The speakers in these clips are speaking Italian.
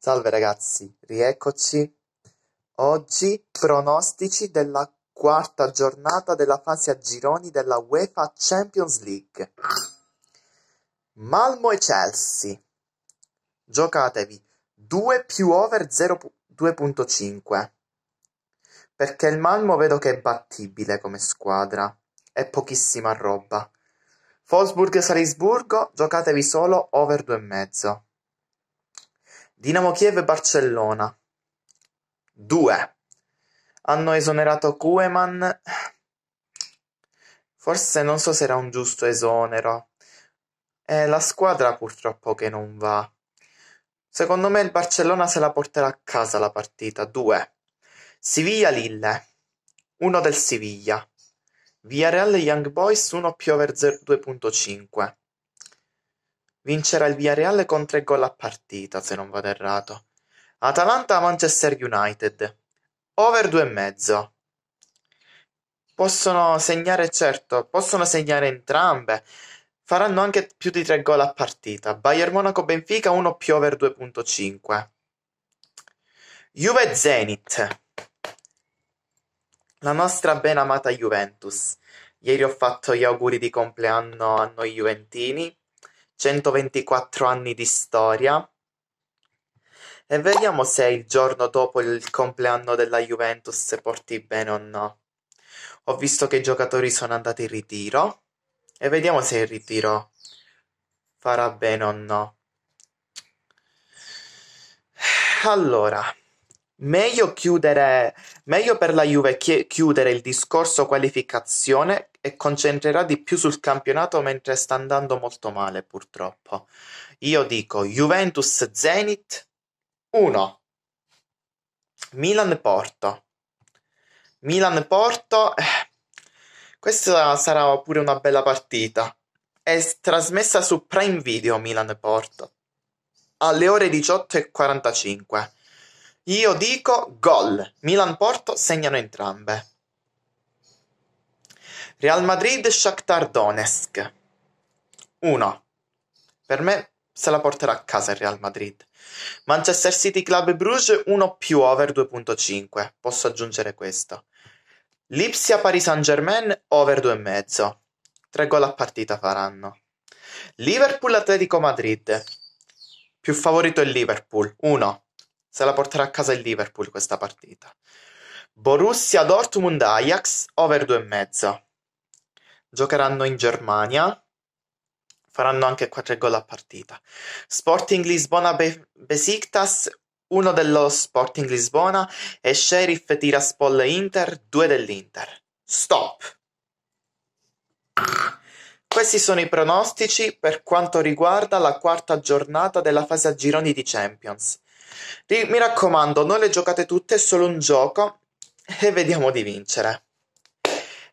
Salve ragazzi, rieccoci. Oggi pronostici della quarta giornata della fase a gironi della UEFA Champions League. Malmo e Chelsea. Giocatevi 2 più over 2.5. Perché il Malmo vedo che è battibile come squadra. È pochissima roba. Wolfsburg e Salisburgo giocatevi solo over 2,5. Dinamo Kiev e Barcellona 2. hanno esonerato Koeman forse non so se era un giusto esonero è la squadra purtroppo che non va secondo me il Barcellona se la porterà a casa la partita 2 Siviglia-Lille 1 del Siviglia Via Real Young Boys 1 più over 2.5 Vincerà il Villarreal con tre gol a partita, se non vado errato. Atalanta-Manchester United. Over 2,5. Possono segnare, certo, possono segnare entrambe. Faranno anche più di tre gol a partita. Bayern Monaco-Benfica 1 più over 2.5. Juve-Zenit. La nostra ben amata Juventus. Ieri ho fatto gli auguri di compleanno a noi Juventini 124 anni di storia. E vediamo se il giorno dopo il compleanno della Juventus porti bene o no. Ho visto che i giocatori sono andati in ritiro. E vediamo se il ritiro farà bene o no. Allora, meglio chiudere Meglio per la Juve chiudere il discorso qualificazione e concentrerà di più sul campionato mentre sta andando molto male purtroppo. Io dico Juventus Zenit 1 Milan Porto Milan Porto eh, questa sarà pure una bella partita. È trasmessa su Prime Video Milan Porto alle ore 18.45. Io dico gol. Milan-Porto segnano entrambe. Real Madrid-Shakhtar Donetsk. 1. Per me se la porterà a casa il Real Madrid. Manchester City Club Bruges 1 più over 2.5. Posso aggiungere questo. Lipsia Paris Saint Germain over 2,5. 3 gol a partita faranno. Liverpool Atletico Madrid. Più favorito il Liverpool 1 se la porterà a casa il Liverpool questa partita. Borussia Dortmund Ajax over e mezzo. Giocheranno in Germania. Faranno anche 4 gol a partita. Sporting Lisbona Be- Besiktas, uno dello Sporting Lisbona e Sheriff Tiraspol Inter, due dell'Inter. Stop. Questi sono i pronostici per quanto riguarda la quarta giornata della fase a gironi di Champions. Mi raccomando, non le giocate tutte, è solo un gioco e vediamo di vincere.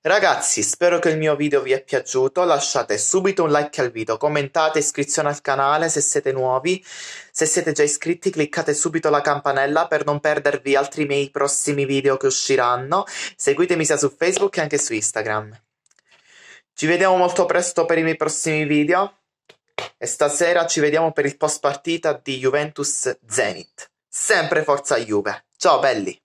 Ragazzi, spero che il mio video vi è piaciuto, lasciate subito un like al video, commentate, iscrizione al canale se siete nuovi, se siete già iscritti cliccate subito la campanella per non perdervi altri miei prossimi video che usciranno, seguitemi sia su Facebook che anche su Instagram. Ci vediamo molto presto per i miei prossimi video e stasera ci vediamo per il post partita di Juventus Zenit. Sempre forza Juve. Ciao belli!